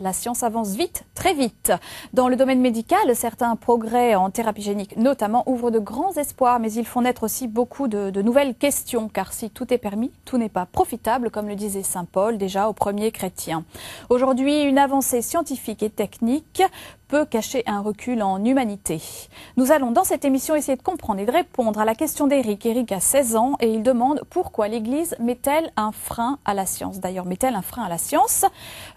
La science avance vite, très vite. Dans le domaine médical, certains progrès en thérapie génique notamment ouvrent de grands espoirs, mais ils font naître aussi beaucoup de, de nouvelles questions, car si tout est permis, tout n'est pas profitable, comme le disait Saint Paul déjà aux premiers chrétiens. Aujourd'hui, une avancée scientifique et technique cacher un recul en humanité. Nous allons dans cette émission essayer de comprendre et de répondre à la question d'Éric. Éric a 16 ans et il demande pourquoi l'Église met-elle un frein à la science. D'ailleurs, met-elle un frein à la science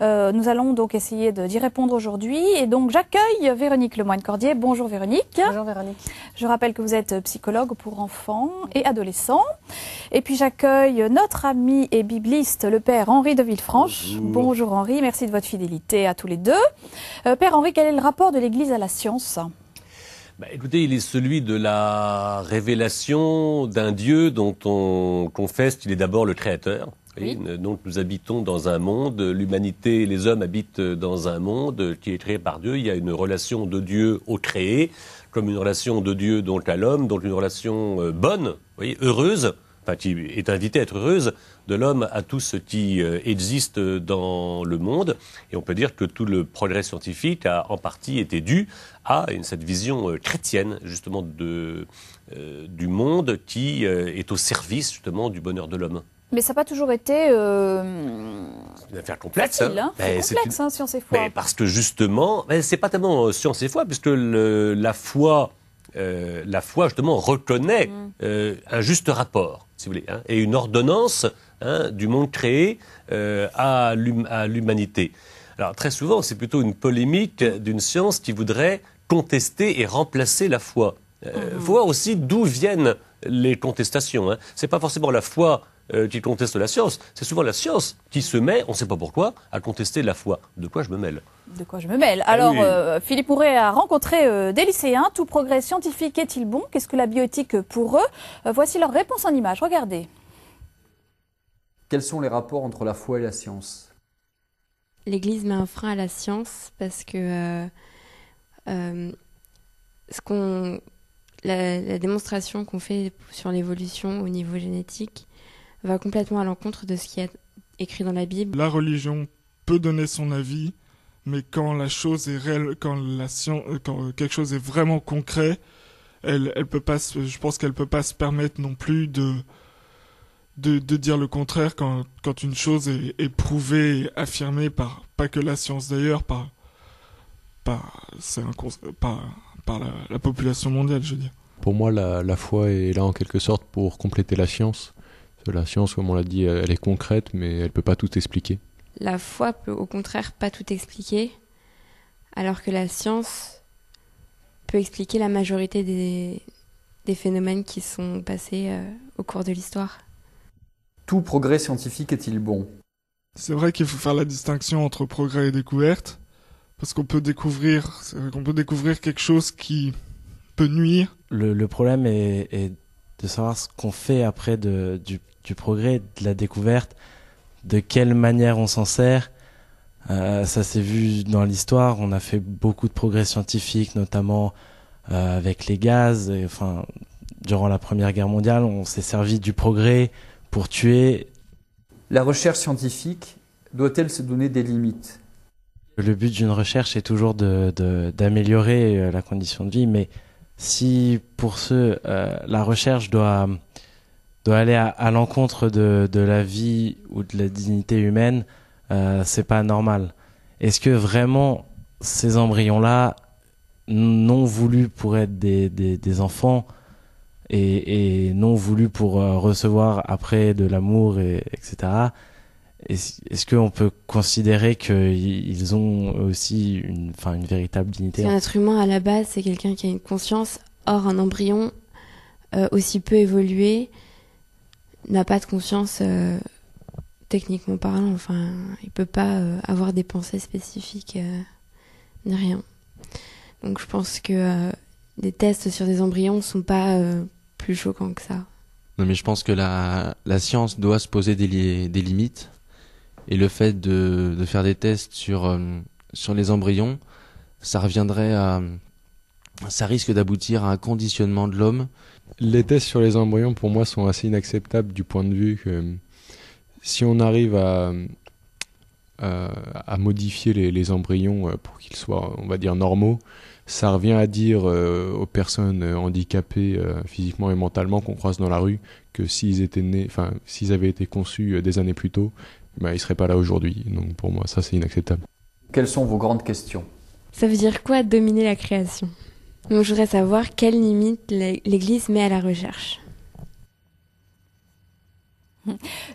euh, Nous allons donc essayer d'y répondre aujourd'hui. Et donc j'accueille Véronique Lemoine-Cordier. Bonjour Véronique. Bonjour Véronique. Je rappelle que vous êtes psychologue pour enfants et adolescents. Et puis j'accueille notre ami et bibliste, le père Henri de Villefranche. Bonjour, Henri, merci de votre fidélité à tous les deux. Euh, père Henri, quel est le rapport de l'Église à la science bah, écoutez, il est celui de la révélation d'un Dieu dont on confesse qu'il est d'abord le Créateur. Donc nous habitons dans un monde, l'humanité, les hommes habitent dans un monde qui est créé par Dieu. Il y a une relation de Dieu au créé, comme une relation de Dieu donc à l'homme, donc une relation euh, bonne, heureuse, qui est invitée à être heureuse de l'homme à tout ce qui euh, existe dans le monde. Et on peut dire que tout le progrès scientifique a en partie été dû à cette vision euh, chrétienne, justement, de, euh, du monde qui est au service, justement, du bonheur de l'homme. Mais ça n'a pas toujours été. Une affaire complexe. Facile, hein. Hein. c'est complexe, hein, science et foi. parce que justement, ce c'est pas tellement science et foi, puisque le, la foi euh, la foi justement reconnaît mm. euh, un juste rapport, si vous voulez, hein, et une ordonnance hein, du monde créé euh, à l'humanité. Alors très souvent, c'est plutôt une polémique d'une science qui voudrait contester et remplacer la foi. Il mm-hmm. voir aussi d'où viennent les contestations. Hein. Ce n'est pas forcément la foi euh, qui contestent la science. C'est souvent la science qui se met, on ne sait pas pourquoi, à contester la foi. De quoi je me mêle De quoi je me mêle. Ah Alors, euh, Philippe Mouret a rencontré euh, des lycéens. Tout progrès scientifique est-il bon Qu'est-ce que la bioéthique pour eux Voici leur réponse en images. Regardez. Quels sont les rapports entre la foi et la science L'Église met un frein à la science parce que ce qu'on la, démonstration qu'on fait sur l'évolution au niveau génétique va complètement à l'encontre de ce qui est écrit dans la Bible. La religion peut donner son avis, mais quand la chose est réelle, quand, la science, euh, quand quelque chose est vraiment concret, elle, elle peut pas, je pense qu'elle peut pas se permettre non plus de, de, dire le contraire quand, quand une chose est, prouvée, affirmée par, pas que la science d'ailleurs, par, par, un, par, par la, population mondiale, je veux dire. Pour moi, la foi est là en quelque sorte pour compléter la science la science, comme on l'a dit, elle est concrète, mais elle ne peut pas tout expliquer. La foi peut au contraire pas tout expliquer, alors que la science peut expliquer la majorité des, phénomènes qui sont passés euh, au cours de l'histoire. Tout progrès scientifique est-il bon C'est vrai qu'il faut faire la distinction entre progrès et découverte, parce qu'on peut découvrir, peut découvrir quelque chose qui peut nuire. Le, problème est, est de savoir ce qu'on fait après du, progrès, de la découverte, de quelle manière on s'en sert. Euh, ça s'est vu dans l'histoire, on a fait beaucoup de progrès scientifiques, notamment euh, avec les gaz. enfin, durant la Première Guerre mondiale, on s'est servi du progrès pour tuer. La recherche scientifique doit-elle se donner des limites Le but d'une recherche est toujours d'améliorer de, d'améliorer euh, la condition de vie, mais si pour ceux euh, la recherche doit doit aller à, l'encontre de, de la vie ou de la dignité humaine, euh, c'est pas normal. Est-ce que vraiment ces embryons-là non voulus pour être des, des, enfants et, et, non voulus pour euh, recevoir après de l'amour, et, etc. Est-ce qu'on peut considérer qu'ils ont aussi une, véritable dignité Un être humain à la base, c'est quelqu'un qui a une conscience. Or, un embryon euh, aussi peu évolué n'a pas de conscience euh, techniquement parlant. Enfin, il peut pas euh, avoir des pensées spécifiques ni rien. Donc, je pense que des tests sur des embryons ne sont pas plus choquants que ça. Non, mais je pense que la, science doit se poser des limites et le fait de, de faire des tests sur, euh, sur les embryons, ça reviendrait à. Ça risque d'aboutir à un conditionnement de l'homme. Les tests sur les embryons, pour moi, sont assez inacceptables du point de vue que euh, si on arrive à, euh, à, modifier les, les, embryons pour qu'ils soient, on va dire, normaux, ça revient à dire aux personnes handicapées physiquement et mentalement qu'on croise dans la rue que s'ils étaient nés, enfin s'ils avaient été conçus des années plus tôt, bah, il serait pas là aujourd'hui. Donc pour moi, ça c'est inacceptable. Quelles sont vos grandes questions Ça veut dire quoi dominer la création Donc je voudrais savoir quelles limites l'Église met à la recherche.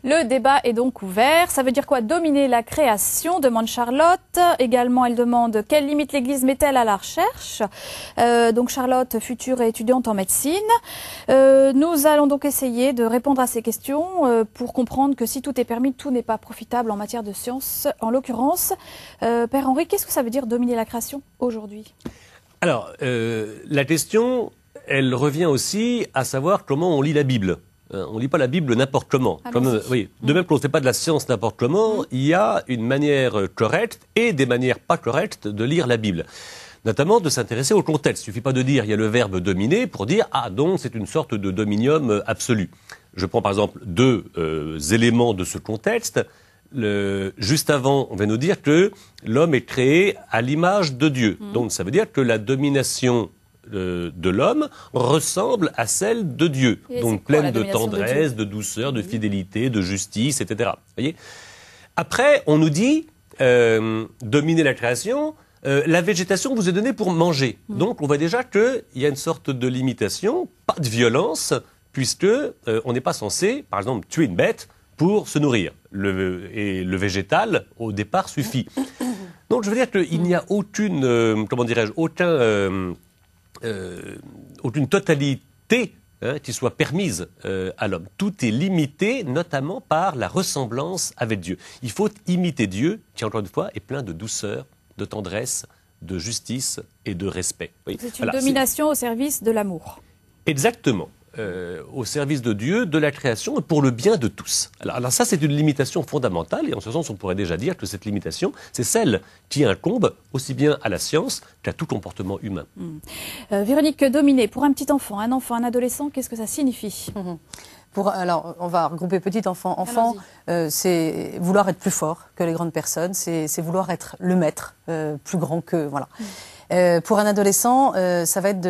Le débat est donc ouvert. Ça veut dire quoi Dominer la création demande Charlotte. Également, elle demande quelles limites l'Église met-elle à la recherche euh, Donc Charlotte, future étudiante en médecine. Euh, nous allons donc essayer de répondre à ces questions euh, pour comprendre que si tout est permis, tout n'est pas profitable en matière de science. En l'occurrence, Père Henri, qu'est-ce que ça veut dire dominer la création aujourd'hui Alors, la question, elle revient aussi à savoir comment on lit la Bible. Euh, on ne lit pas la Bible n'importe comment. Ah, euh, de même qu'on ne fait pas de la science n'importe comment, mm. il y a une manière euh, correcte et des manières pas correctes de lire la Bible. Notamment de s'intéresser au contexte. Il ne suffit pas de dire il y a le verbe dominer pour dire ah donc c'est une sorte de dominium absolu. Je prends par exemple deux éléments de ce contexte. juste avant, on va nous dire que l'homme est créé à l'image de Dieu. Mm. Donc ça veut dire que la domination euh, de l'homme ressemble à celle de Dieu, donc pleine de tendresse, de, douceur, de fidélité, de justice, etc. Voyez Après, on nous dit euh, dominer la création. Euh, la végétation vous est donnée pour manger. Donc on voit déjà qu'il y a une sorte de limitation, pas de violence, puisque on n'est pas censé, par exemple, tuer une bête pour se nourrir. et le végétal, au départ, suffit. Donc je veux dire qu'il n'y a aucune, comment dirais-je, aucun aucune euh, totalité hein, qui soit permise euh, à l'homme. Tout est limité, notamment par la ressemblance avec Dieu. Il faut imiter Dieu, qui encore une fois est plein de douceur, de tendresse, de justice et de respect. C'est une domination au service de l'amour. Exactement. Euh, au service de Dieu, de la création et pour le bien de tous. Alors, ça, c'est une limitation fondamentale et en ce sens, on pourrait déjà dire que cette limitation, c'est celle qui incombe aussi bien à la science qu'à tout comportement humain. Hmm. Euh, Véronique Dominé, pour un petit enfant, un enfant, un adolescent, qu'est-ce que ça signifie mhm. Pour, alors, on va regrouper petit enfant. Enfant, euh, c'est vouloir être plus fort que les grandes personnes, c'est vouloir être le maître, plus grand que voilà. Hmm. Euh, pour un adolescent, euh, ça va être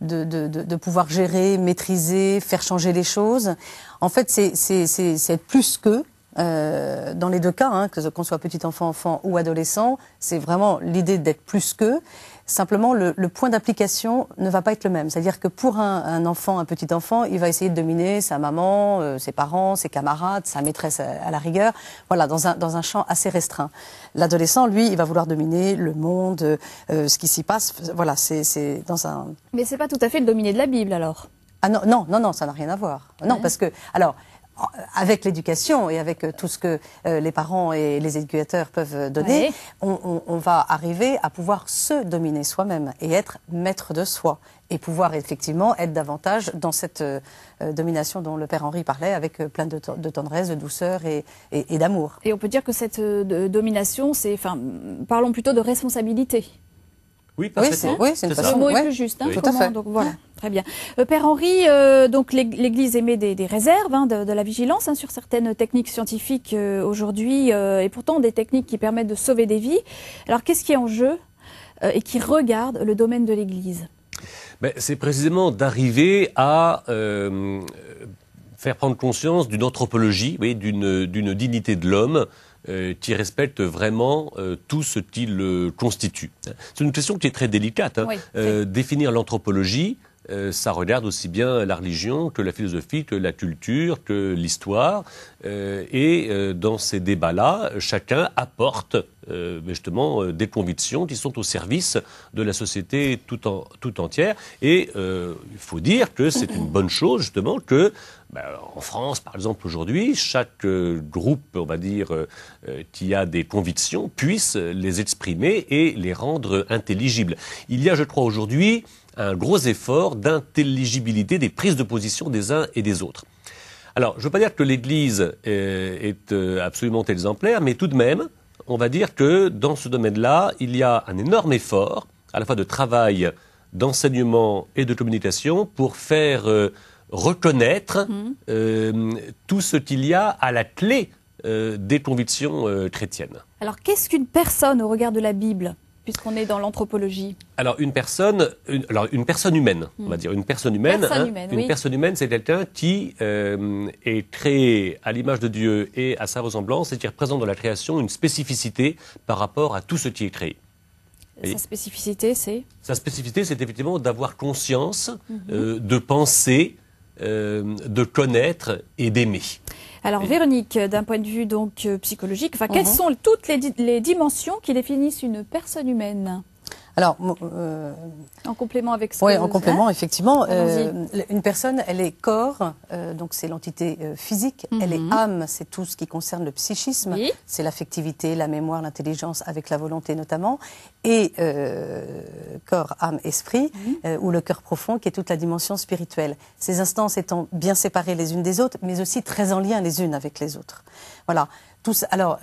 de, pouvoir gérer, maîtriser, faire changer les choses. En fait, c'est être plus que euh, dans les deux cas, hein, que qu'on soit petit enfant, enfant ou adolescent, c'est vraiment l'idée d'être plus qu'eux. Simplement, le, point d'application ne va pas être le même. C'est-à-dire que pour un, enfant, un petit enfant, il va essayer de dominer sa maman, euh, ses parents, ses camarades, sa maîtresse à, la rigueur. Voilà, dans un, champ assez restreint. L'adolescent, lui, il va vouloir dominer le monde, euh, euh, ce qui s'y passe. Voilà, c'est dans un. Mais c'est pas tout à fait le dominer de la Bible alors. Ah non, non, non, ça n'a rien à voir. Non, parce que alors avec l'éducation et avec euh, tout ce que euh, les parents et les éducateurs peuvent euh, donner, on, va arriver à pouvoir se dominer soi-même et être maître de soi et pouvoir effectivement être davantage dans cette domination dont le père Henri parlait avec plein de, tendresse, de douceur et, et d'amour. Et on peut dire que cette domination, c'est, enfin, parlons plutôt de responsabilité. Oui, c'est Le mot est plus juste. Hein, donc voilà, très bien. Euh, Père Henri, euh, donc l'Église émet des, réserves hein, de, la vigilance hein, sur certaines techniques scientifiques euh, aujourd'hui, et pourtant des techniques qui permettent de sauver des vies. Alors qu'est-ce qui est en jeu et qui regarde le domaine de l'Église ben, C'est précisément d'arriver à faire prendre conscience d'une anthropologie, d'une dignité de l'homme euh, qui respecte vraiment euh, tout ce qu'il constitue C'est une question qui est très délicate. Hein. Euh, définir l'anthropologie, euh, ça regarde aussi bien la religion que la philosophie, que la culture, que l'histoire. Euh, et euh, dans ces débats-là, chacun apporte justement des convictions qui sont au service de la société tout, entière. Et il faut dire que c'est une bonne chose justement que bah, en France, par exemple, aujourd'hui, chaque groupe, on va dire, qui a des convictions puisse les exprimer et les rendre intelligibles. Il y a, je crois, aujourd'hui, un gros effort d'intelligibilité des prises de position des uns et des autres. Alors, je ne veux pas dire que l'Église est, euh, absolument exemplaire, mais tout de même, on va dire que dans ce domaine-là, il y a un énorme effort, à la fois de travail, d'enseignement et de communication, pour faire euh, reconnaître mmh. euh, tout ce qu'il y a à la clé des convictions chrétiennes. Alors, qu'est-ce qu'une personne au regard de la Bible puisqu'on est dans l'anthropologie Alors une personne, alors une personne humaine, on va hmm. dire une personne humaine. Hein. une personne humaine, c'est quelqu'un qui euh, est créé à l'image de Dieu et à sa ressemblance C'est-à-dire représente dans la création une spécificité par rapport à tout ce qui est créé. sa spécificité, c'est Sa spécificité, c'est effectivement d'avoir conscience, mhm. euh, de penser, euh, de connaître et d'aimer. Alors Véronique, d'un point de vue donc euh, psychologique, quelles mhm. sont toutes les dimensions qui définissent une personne humaine alors, euh, en complément avec ça, oui, en complément, ah, effectivement, euh, une personne, elle est corps, euh, donc c'est l'entité physique. Elle est mhm. âme, c'est tout ce qui concerne le psychisme, c'est l'affectivité, la mémoire, l'intelligence, avec la volonté notamment, et corps, âme, esprit, mhm. ou le cœur profond, qui est toute la dimension spirituelle. Ces instances étant bien séparées les unes des autres, mais aussi très en lien les unes avec les autres. Voilà. Tous. Alors,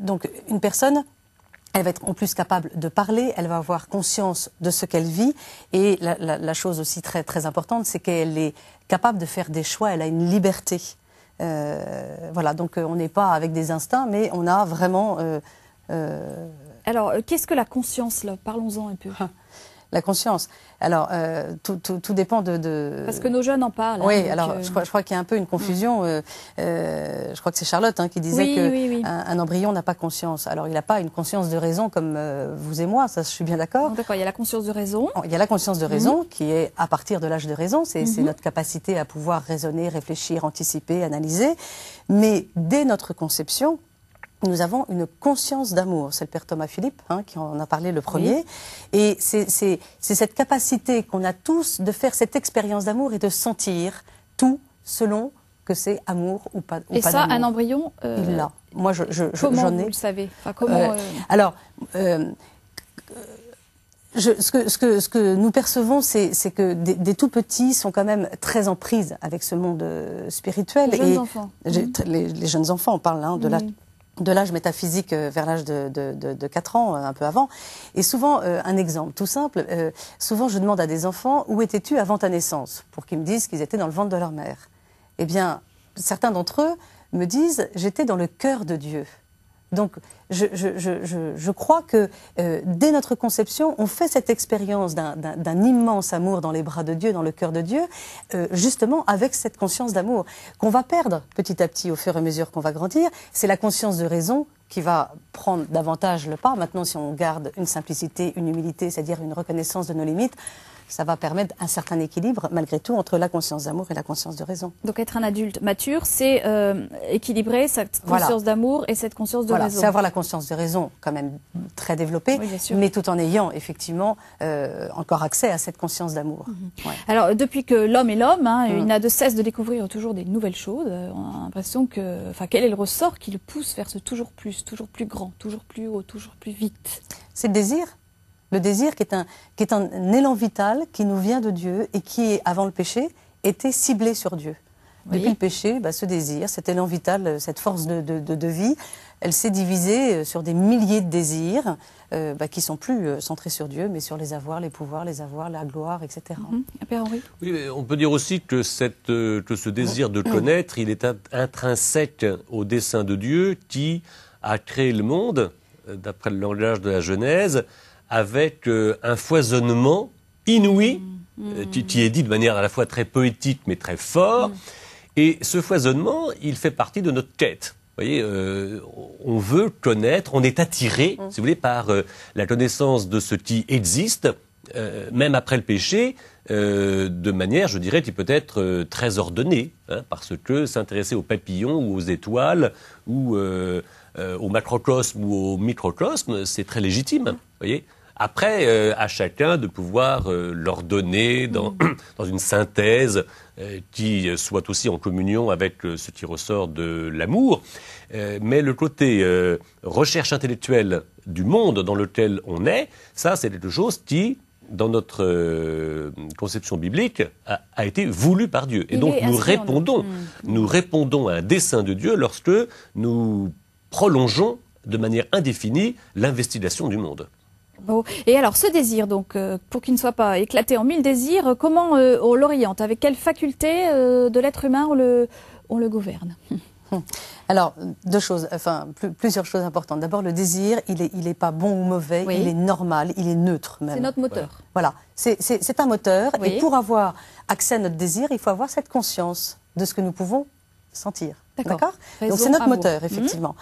donc une personne elle va être en plus capable de parler, elle va avoir conscience de ce qu'elle vit. Et la, chose aussi très, très importante, c'est qu'elle est capable de faire des choix, elle a une liberté. Euh, voilà, donc euh, on n'est pas avec des instincts, mais on a vraiment. Euh, Alors, qu'est-ce que la conscience, là Parlons-en un peu. la conscience. Alors, euh, tout, dépend de, Parce que nos jeunes en parlent. Oui, hein, alors je crois, je crois qu'il y a un peu une confusion. Mm. Euh, euh, je crois que c'est Charlotte hein, qui disait qu'un que Un, embryon n'a pas conscience. Alors, il n'a pas une conscience de raison comme vous et moi, ça je suis bien d'accord. D'accord, il y a la conscience de raison. Il y a la conscience de raison mm-hmm. qui est à partir de l'âge de raison, c'est mm-hmm. notre capacité à pouvoir raisonner, réfléchir, anticiper, analyser. Mais dès notre conception, nous avons une conscience d'amour. C'est le père Thomas Philippe hein, qui en a parlé le premier. Et c'est cette capacité qu'on a tous de faire cette expérience d'amour et de sentir tout selon que c'est amour ou pas. et ça, un embryon, euh, il l'a. Moi, je, comment j'en ai. Vous le savez euh, euh, Alors. ce, que, ce, que, nous percevons, c'est que des, tout petits sont quand même très en prise avec ce monde spirituel. Les jeunes et enfants. Les, mmh. jeunes enfants, on parle hein, de la mmh de l'âge métaphysique euh, vers l'âge de, de, de, de, 4 ans, euh, un peu avant. Et souvent, euh, un exemple tout simple, souvent je demande à des enfants où étais-tu avant ta naissance pour qu'ils me disent qu'ils étaient dans le ventre de leur mère. Eh bien, certains d'entre eux me disent j'étais dans le cœur de Dieu. Donc, je, crois que euh, dès notre conception, on fait cette expérience d'un immense amour dans les bras de Dieu, dans le cœur de Dieu, euh, justement avec cette conscience d'amour qu'on va perdre petit à petit au fur et à mesure qu'on va grandir. C'est la conscience de raison qui va prendre davantage le pas. Maintenant, si on garde une simplicité, une humilité, c'est-à-dire une reconnaissance de nos limites, ça va permettre un certain équilibre, malgré tout, entre la conscience d'amour et la conscience de raison. Donc être un adulte mature, c'est euh, équilibrer cette conscience d'amour et cette conscience de voilà. raison. C'est avoir la conscience de raison quand même très développée, mais tout en ayant effectivement euh, encore accès à cette conscience d'amour. Mhm. Alors depuis que l'homme est l'homme, hein, mhm. il n'a de cesse de découvrir toujours des nouvelles choses. Euh, on a l'impression que, enfin, quel est le ressort qui le pousse vers ce toujours plus, toujours plus grand, toujours plus haut, toujours plus vite C'est le désir le désir qui est, un, qui est un élan vital qui nous vient de Dieu et qui, avant le péché, était ciblé sur Dieu. Depuis le péché, bah, ce désir, cet élan vital, euh, cette force de, de, vie, elle s'est divisée euh, sur des milliers de désirs qui euh, bah, qui sont plus centrés sur Dieu, mais sur les avoirs, les pouvoirs, les avoirs, la gloire, etc. Mhm. Oui, on peut dire aussi que, cette, que ce désir de connaître, il est intrinsèque au dessein de Dieu qui a créé le monde, d'après le langage de la Genèse, avec euh, un foisonnement inouï, mm. Euh, mm. qui est dit de manière à la fois très poétique mais très fort. Mm. Et ce foisonnement, il fait partie de notre quête. Vous voyez, euh, on veut connaître, on est attiré, si vous voulez, par la connaissance de ce qui existe, même après le péché, de manière, je dirais, qui peut être très ordonnée, hein, parce que s'intéresser aux papillons ou aux étoiles ou au macrocosme ou au microcosme, c'est très légitime. Vous voyez après, euh, à chacun de pouvoir l'ordonner euh, leur donner dans, mm. une synthèse euh, qui soit aussi en communion avec ce qui ressort de l'amour. mais le côté recherche intellectuelle du monde dans lequel on est, ça c'est quelque chose qui, dans notre conception biblique, a, été voulu par Dieu. Et donc mm. nous répondons à un dessein de Dieu lorsque nous prolongeons de manière indéfinie l'investigation du monde. Et alors, ce désir, donc, euh, pour qu'il ne soit pas éclaté en mille désirs, comment euh, on l'oriente Avec quelle faculté euh, de l'être humain on le, on le gouverne Alors, deux choses, enfin, plusieurs choses importantes. D'abord, le désir, il n'est il pas bon ou mauvais, il est normal, il est neutre même. C'est notre moteur. Voilà, c'est un moteur. Et pour avoir accès à notre désir, il faut avoir cette conscience de ce que nous pouvons sentir. D'accord Donc, c'est notre moteur, mhm. effectivement.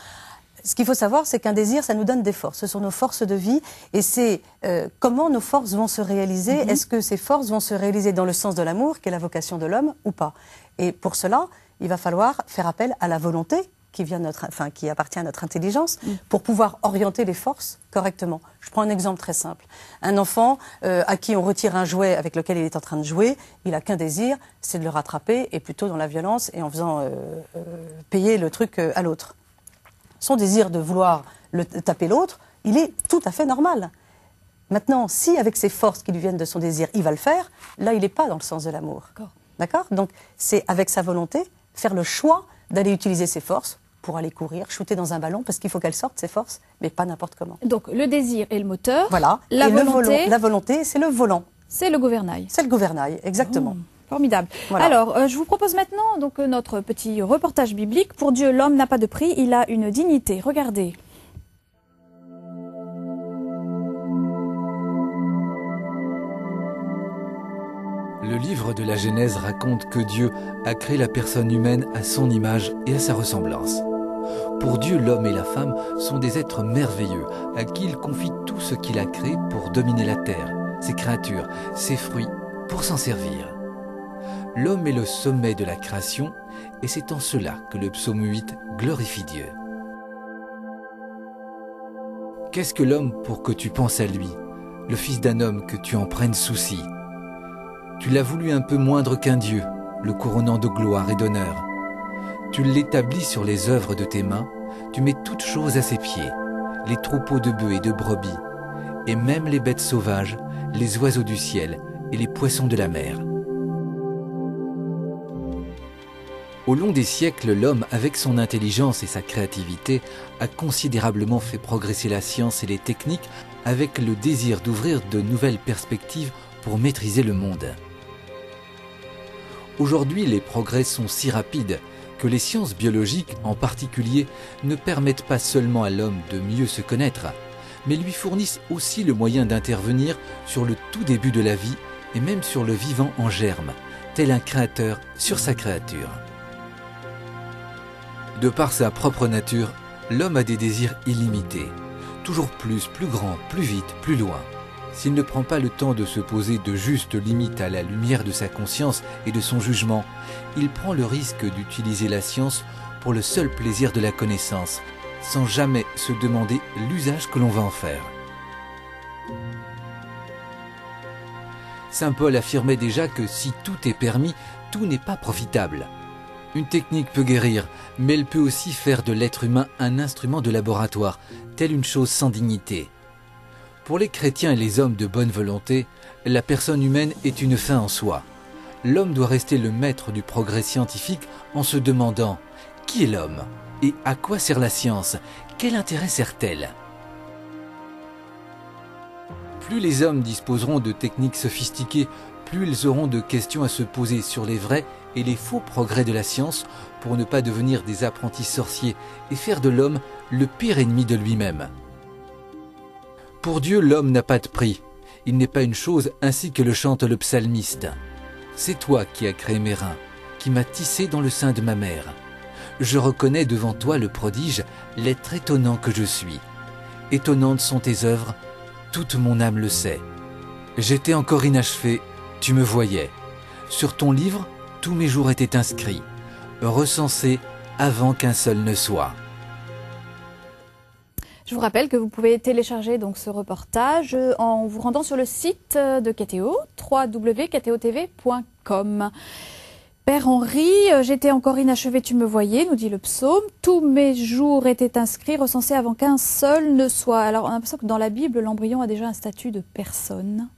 Ce qu'il faut savoir, c'est qu'un désir, ça nous donne des forces. Ce sont nos forces de vie et c'est euh, comment nos forces vont se réaliser. Mhm. Est-ce que ces forces vont se réaliser dans le sens de l'amour, qui est la vocation de l'homme, ou pas Et pour cela, il va falloir faire appel à la volonté qui, vient notre, enfin, qui appartient à notre intelligence, mhm. pour pouvoir orienter les forces correctement. Je prends un exemple très simple. Un enfant euh, à qui on retire un jouet avec lequel il est en train de jouer, il n'a qu'un désir, c'est de le rattraper, et plutôt dans la violence et en faisant euh, payer le truc à l'autre son désir de vouloir le taper l'autre, il est tout à fait normal. Maintenant, si avec ses forces qui lui viennent de son désir, il va le faire, là, il n'est pas dans le sens de l'amour. D'accord Donc, c'est avec sa volonté, faire le choix d'aller utiliser ses forces pour aller courir, shooter dans un ballon, parce qu'il faut qu'elle sorte ses forces, mais pas n'importe comment. Donc, le désir est le moteur. Voilà. La volonté. la volonté, c'est le volant. C'est le gouvernail. C'est le gouvernail, exactement. Oh. Formidable. Alors, euh, je vous propose maintenant donc euh, notre petit reportage biblique. Pour Dieu, l'homme n'a pas de prix, il a une dignité. Regardez. Le livre de la Genèse raconte que Dieu a créé la personne humaine à son image et à sa ressemblance. Pour Dieu, l'homme et la femme sont des êtres merveilleux à qui il confie tout ce qu'il a créé pour dominer la terre, ses créatures, ses fruits, pour s'en servir. L'homme est le sommet de la création et c'est en cela que le psaume 8 glorifie Dieu. Qu'est-ce que l'homme pour que tu penses à lui, le fils d'un homme que tu en prennes souci Tu l'as voulu un peu moindre qu'un Dieu, le couronnant de gloire et d'honneur. Tu l'établis sur les œuvres de tes mains, tu mets toutes choses à ses pieds, les troupeaux de bœufs et de brebis, et même les bêtes sauvages, les oiseaux du ciel et les poissons de la mer. Au long des siècles, l'homme, avec son intelligence et sa créativité, a considérablement fait progresser la science et les techniques avec le désir d'ouvrir de nouvelles perspectives pour maîtriser le monde. Aujourd'hui, les progrès sont si rapides que les sciences biologiques en particulier ne permettent pas seulement à l'homme de mieux se connaître, mais lui fournissent aussi le moyen d'intervenir sur le tout début de la vie et même sur le vivant en germe, tel un créateur sur sa créature. De par sa propre nature, l'homme a des désirs illimités, toujours plus, plus grand, plus vite, plus loin. S'il ne prend pas le temps de se poser de justes limites à la lumière de sa conscience et de son jugement, il prend le risque d'utiliser la science pour le seul plaisir de la connaissance, sans jamais se demander l'usage que l'on va en faire. Saint Paul affirmait déjà que si tout est permis, tout n'est pas profitable. Une technique peut guérir, mais elle peut aussi faire de l'être humain un instrument de laboratoire, telle une chose sans dignité. Pour les chrétiens et les hommes de bonne volonté, la personne humaine est une fin en soi. L'homme doit rester le maître du progrès scientifique en se demandant qui est l'homme et à quoi sert la science Quel intérêt sert-elle Plus les hommes disposeront de techniques sophistiquées plus ils auront de questions à se poser sur les vrais et les faux progrès de la science pour ne pas devenir des apprentis sorciers et faire de l'homme le pire ennemi de lui-même. Pour Dieu, l'homme n'a pas de prix. Il n'est pas une chose ainsi que le chante le psalmiste. C'est toi qui as créé mes reins, qui m'as tissé dans le sein de ma mère. Je reconnais devant toi le prodige, l'être étonnant que je suis. Étonnantes sont tes œuvres, toute mon âme le sait. J'étais encore inachevé tu me voyais. Sur ton livre, tous mes jours étaient inscrits, recensés avant qu'un seul ne soit. Je vous rappelle que vous pouvez télécharger donc ce reportage euh, en vous rendant sur le site euh, de KTO, www.ktotv.com. Père Henri, euh, j'étais encore inachevé, tu me voyais, nous dit le psaume. Tous mes jours étaient inscrits, recensés avant qu'un seul ne soit. Alors, on a l'impression que dans la Bible, l'embryon a déjà un statut de personne.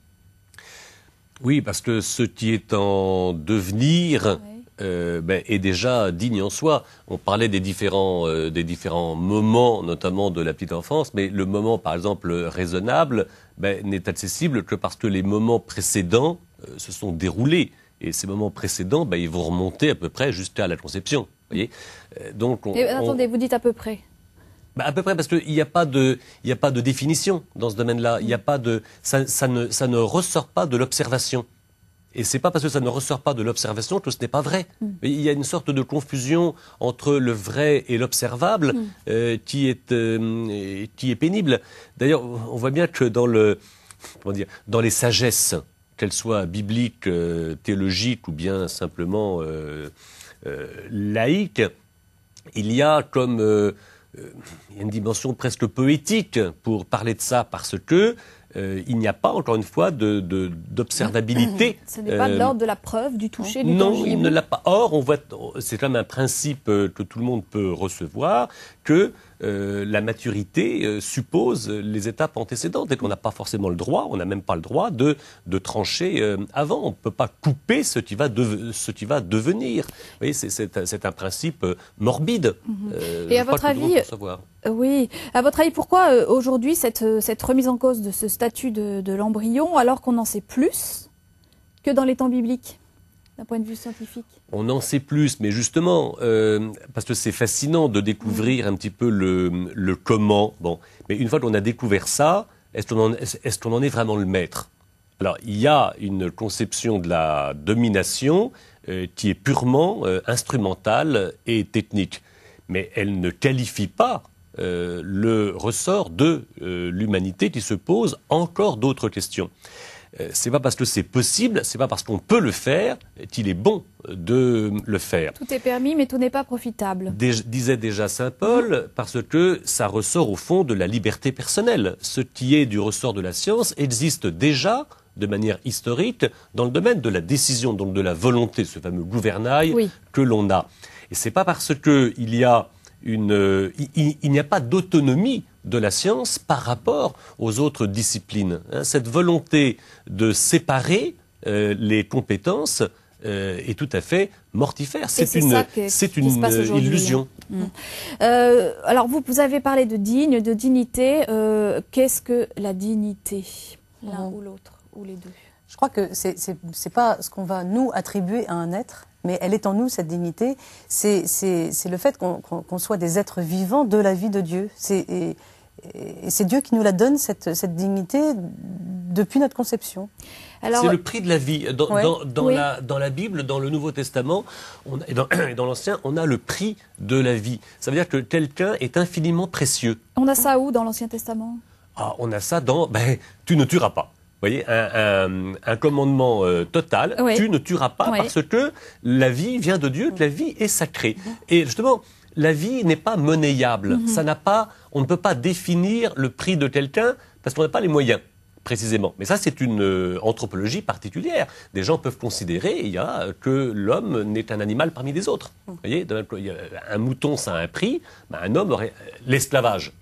Oui, parce que ce qui est en devenir ah euh, ben, est déjà digne en soi. On parlait euh, des différents, moments, notamment de la petite enfance, mais le moment, par exemple, raisonnable ben, n'est accessible que parce que les moments précédents euh, se sont déroulés. Et ces moments précédents, ben, ils vont remonter à peu près jusqu'à la conception. Donc, attendez, vous dites à peu près bah, à peu près, parce qu'il n'y a, pas de, a pas de définition dans ce domaine-là. Il a pas de, ça, ne, ça ne ressort pas de l'observation. Et c'est pas parce que ça ne ressort pas de l'observation que ce n'est pas vrai. Mm. il y a une sorte de confusion entre le vrai et l'observable mm. euh, qui, est, euh, qui est pénible. D'ailleurs, on voit bien que dans, le, comment dire, dans les sagesses, qu'elles soient bibliques, euh, théologiques ou bien simplement laïques, il y a comme euh, il y a une dimension presque poétique pour parler de ça parce que euh, il n'y a pas, encore une fois, d'observabilité. De, Ce n'est pas de l'ordre de la preuve, du toucher, du Non, il ne l'a pas. Or, on voit, c'est quand même un principe euh, que tout le monde peut recevoir, que euh, la maturité euh, suppose les étapes antécédentes et qu'on n'a pas forcément le droit, on n'a même pas le droit de, trancher euh, avant. On ne peut pas couper ce qui va, de, ce qui va devenir. Vous voyez, c'est un principe morbide. Mhm. et à votre avis, oui, à votre avis, pourquoi aujourd'hui cette, remise en cause de ce statut de l'embryon alors qu'on en sait plus que dans les temps bibliques d'un point de vue scientifique On en sait plus, mais justement, euh, parce que c'est fascinant de découvrir un petit peu le, comment. Bon, mais une fois qu'on a découvert ça, est-ce qu'on en, est, vraiment le maître Alors, il y a une conception de la domination euh, qui est purement euh, instrumentale et technique, mais elle ne qualifie pas le ressort de l'humanité qui se pose encore d'autres questions. Euh, c'est pas parce que c'est possible, c'est pas parce qu'on peut le faire qu'il est bon de le faire. Tout est permis, mais tout n'est pas profitable. disait déjà saint Paul, parce que ça ressort au fond de la liberté personnelle. Ce qui est du ressort de la science existe déjà de manière historique dans le domaine de la décision, donc de la volonté, ce fameux gouvernail que l'on a. Et c'est pas parce qu'il y a une, euh, il, n'y a pas d'autonomie de la science par rapport aux autres disciplines. Hein. Cette volonté de séparer euh, les compétences euh, est tout à fait mortifère. C'est une, c'est une illusion. Hein. Mm. alors vous, vous avez parlé de digne, de dignité. qu'est-ce que la dignité, l'un mm. ou l'autre, ou les deux Je crois que c'est, c'est pas ce qu'on va nous attribuer à un être, mais elle est en nous, cette dignité. C'est le fait qu'on soit des êtres vivants de la vie de Dieu. Et, c'est Dieu qui nous la donne, cette, dignité, depuis notre conception. C'est le prix de la vie. Dans, la, Bible, dans le Nouveau Testament et dans, l'Ancien, on a le prix de la vie. Ça veut dire que quelqu'un est infiniment précieux. On a ça où dans l'Ancien Testament ah, On a ça dans ben, Tu ne tueras pas voyez, un, commandement euh, total. Tu ne tueras pas parce que la vie vient de Dieu, que la vie est sacrée. Et justement, la vie n'est pas monnayable. Mhm. Ça n'a pas, on ne peut pas définir le prix de quelqu'un parce qu'on n'a pas les moyens précisément. Mais ça, c'est une euh, anthropologie particulière. Des gens peuvent considérer il y euh, que l'homme n'est un animal parmi les autres. Mhm. Vous voyez, un mouton, ça a un prix. Ben, un homme l'esclavage.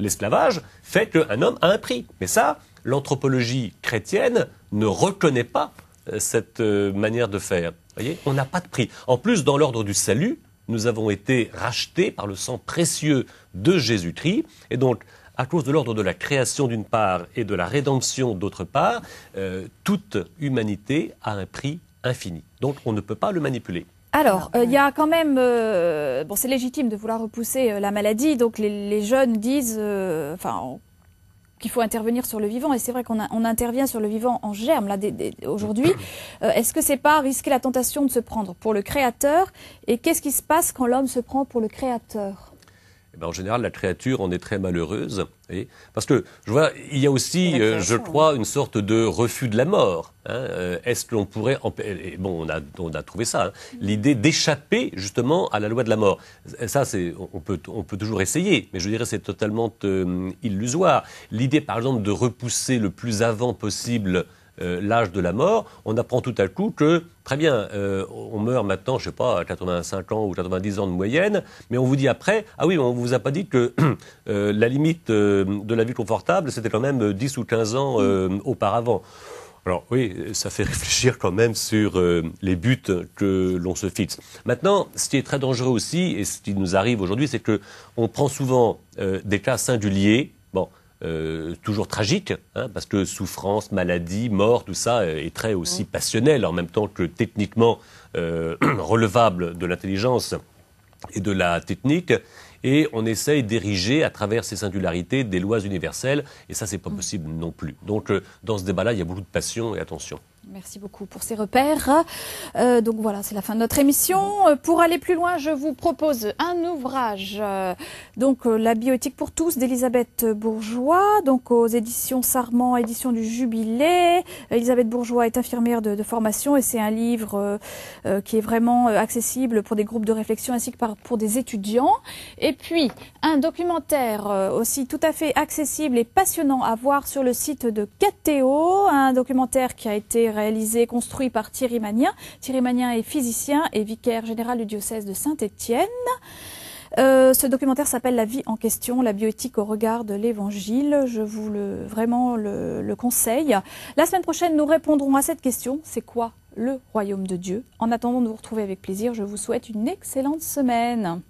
L'esclavage fait qu'un homme a un prix. Mais ça, l'anthropologie chrétienne ne reconnaît pas euh, cette euh, manière de faire. Vous voyez, on n'a pas de prix. En plus, dans l'ordre du salut, nous avons été rachetés par le sang précieux de Jésus-Christ. Et donc, à cause de l'ordre de la création d'une part et de la rédemption d'autre part, euh, toute humanité a un prix infini. Donc, on ne peut pas le manipuler. Alors, il y a quand même, bon, c'est légitime de vouloir repousser la maladie. Donc, les, jeunes disent, enfin, qu'il faut intervenir sur le vivant. Et c'est vrai qu'on intervient sur le vivant en germe là aujourd'hui. Euh, est-ce que c'est pas risquer la tentation de se prendre pour le créateur Et qu'est-ce qui se passe quand l'homme se prend pour le créateur eh ben, en général, la créature en est très malheureuse. Et, parce que, je vois, il y a aussi, euh, je crois, une sorte de refus de la mort. Hein, euh, est-ce que l'on pourrait. bon, on a, trouvé ça. Hein, l'idée d'échapper, justement, à la loi de la mort. Ça, on peut, on peut toujours essayer, mais je dirais c'est totalement euh, illusoire. L'idée, par exemple, de repousser le plus avant possible euh, l'âge de la mort, on apprend tout à coup que, très bien, euh, on meurt maintenant, je ne sais pas, à 85 ans ou 90 ans de moyenne, mais on vous dit après, ah oui, on ne vous a pas dit que euh, la limite de la vie confortable, c'était quand même 10 ou 15 ans auparavant. Alors oui, ça fait réfléchir quand même sur les buts que l'on se fixe. Maintenant, ce qui est très dangereux aussi, et ce qui nous arrive aujourd'hui, c'est que on prend souvent des cas singuliers. Bon, euh, toujours tragique, hein, parce que souffrance, maladie, mort, tout ça est très aussi mm. passionnel, en même temps que techniquement euh, relevable de l'intelligence et de la technique et on essaye d'ériger à travers ces singularités des lois universelles, et ça, c'est pas mm. possible non plus. Donc, euh, dans ce débat-là, il y a beaucoup de passion et attention. Merci beaucoup pour ces repères. Euh, donc voilà, c'est la fin de notre émission. Euh, pour aller plus loin, je vous propose un ouvrage, euh, donc La biotique pour tous d'Elisabeth Bourgeois, donc aux éditions Sarment, édition du Jubilé. Elisabeth Bourgeois est infirmière de, formation et c'est un livre qui est vraiment accessible pour des groupes de réflexion ainsi que pour des étudiants. Et puis un documentaire aussi tout à fait accessible et passionnant à voir sur le site de Cateo, un documentaire qui a été réalisé, construit par Thierry Magnien. Thierry Magnien est physicien et vicaire général du diocèse de Saint-Étienne. Euh, ce documentaire s'appelle La vie en question, la bioéthique au regard de l'Évangile. Je vous le vraiment le, le conseille. La semaine prochaine, nous répondrons à cette question c'est quoi le royaume de Dieu En attendant de vous retrouver avec plaisir, je vous souhaite une excellente semaine.